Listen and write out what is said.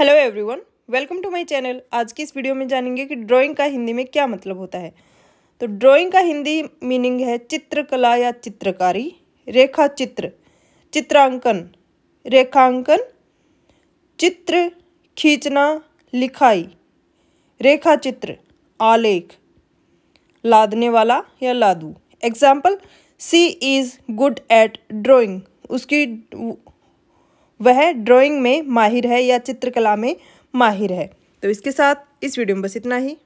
hello everyone welcome to my channel आज की इस वीडियो में जानेंगे कि ड्राइंग का हिंदी में क्या मतलब होता है तो ड्राइंग का हिंदी मीनिंग है चित्रकला या चित्रकारी रेखा चित्र चित्रांकन रेखांकन चित्र खींचना लिखाई रेखा चित्र आलेख लादने वाला या लादू example C is good at drawing उसकी वह ड्राइंग में माहिर है या चित्रकला में माहिर है तो इसके साथ इस वीडियो में बस इतना ही